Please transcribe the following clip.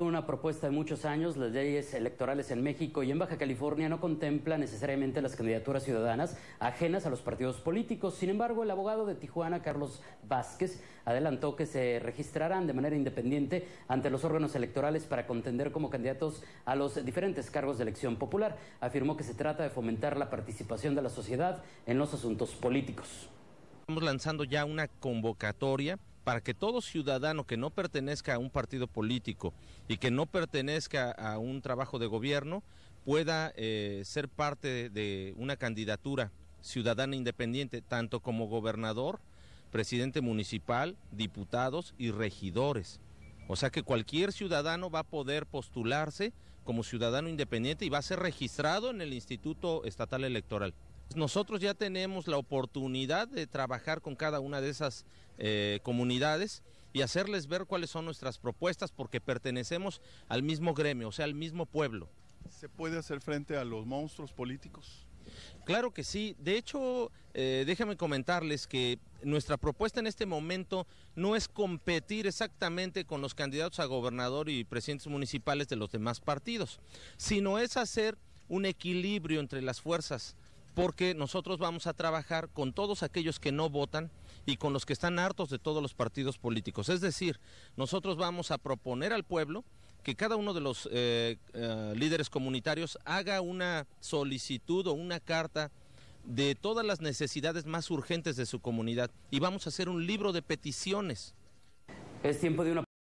Una propuesta de muchos años, las leyes electorales en México y en Baja California no contemplan necesariamente las candidaturas ciudadanas ajenas a los partidos políticos. Sin embargo, el abogado de Tijuana, Carlos Vázquez, adelantó que se registrarán de manera independiente ante los órganos electorales para contender como candidatos a los diferentes cargos de elección popular. Afirmó que se trata de fomentar la participación de la sociedad en los asuntos políticos. Estamos lanzando ya una convocatoria para que todo ciudadano que no pertenezca a un partido político y que no pertenezca a un trabajo de gobierno pueda eh, ser parte de una candidatura ciudadana independiente, tanto como gobernador, presidente municipal, diputados y regidores. O sea que cualquier ciudadano va a poder postularse como ciudadano independiente y va a ser registrado en el Instituto Estatal Electoral. Pues, nosotros ya tenemos la oportunidad de trabajar con cada una de esas eh, comunidades y hacerles ver cuáles son nuestras propuestas porque pertenecemos al mismo gremio, o sea, al mismo pueblo. ¿Se puede hacer frente a los monstruos políticos? Claro que sí. De hecho, eh, déjame comentarles que nuestra propuesta en este momento no es competir exactamente con los candidatos a gobernador y presidentes municipales de los demás partidos, sino es hacer un equilibrio entre las fuerzas porque nosotros vamos a trabajar con todos aquellos que no votan y con los que están hartos de todos los partidos políticos. Es decir, nosotros vamos a proponer al pueblo que cada uno de los eh, eh, líderes comunitarios haga una solicitud o una carta de todas las necesidades más urgentes de su comunidad y vamos a hacer un libro de peticiones. Es tiempo de una